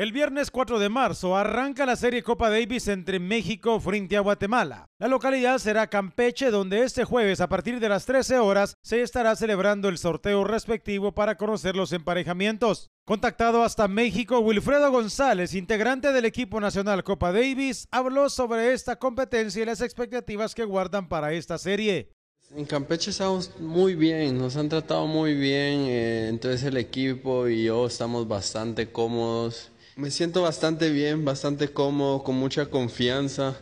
El viernes 4 de marzo arranca la Serie Copa Davis entre México frente a Guatemala. La localidad será Campeche, donde este jueves a partir de las 13 horas se estará celebrando el sorteo respectivo para conocer los emparejamientos. Contactado hasta México, Wilfredo González, integrante del equipo nacional Copa Davis, habló sobre esta competencia y las expectativas que guardan para esta serie. En Campeche estamos muy bien, nos han tratado muy bien, eh, entonces el equipo y yo estamos bastante cómodos. Me siento bastante bien, bastante cómodo, con mucha confianza.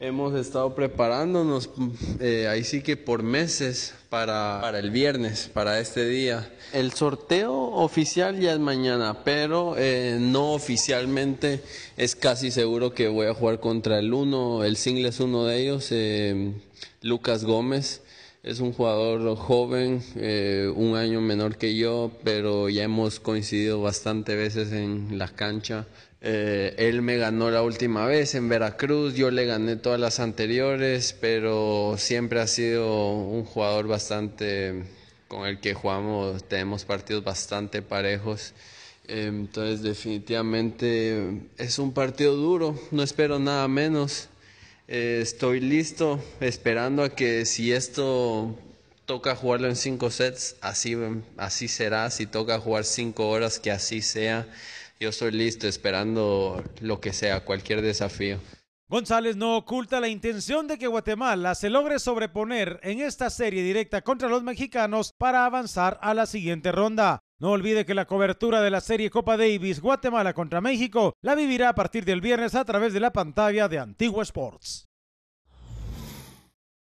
Hemos estado preparándonos, eh, ahí sí que por meses, para, para, el viernes, para este día. El sorteo oficial ya es mañana, pero eh, no oficialmente es casi seguro que voy a jugar contra el uno, el single es uno de ellos, eh, Lucas Gómez. Es un jugador joven, eh, un año menor que yo, pero ya hemos coincidido bastante veces en la cancha. Eh, él me ganó la última vez en Veracruz, yo le gané todas las anteriores, pero siempre ha sido un jugador bastante con el que jugamos, tenemos partidos bastante parejos. Eh, entonces definitivamente es un partido duro, no espero nada menos. Eh, estoy listo, esperando a que si esto toca jugarlo en cinco sets, así, así será. Si toca jugar cinco horas, que así sea. Yo estoy listo, esperando lo que sea, cualquier desafío. González no oculta la intención de que Guatemala se logre sobreponer en esta serie directa contra los mexicanos para avanzar a la siguiente ronda. No olvide que la cobertura de la serie Copa Davis Guatemala contra México la vivirá a partir del viernes a través de la pantalla de Antigua Sports.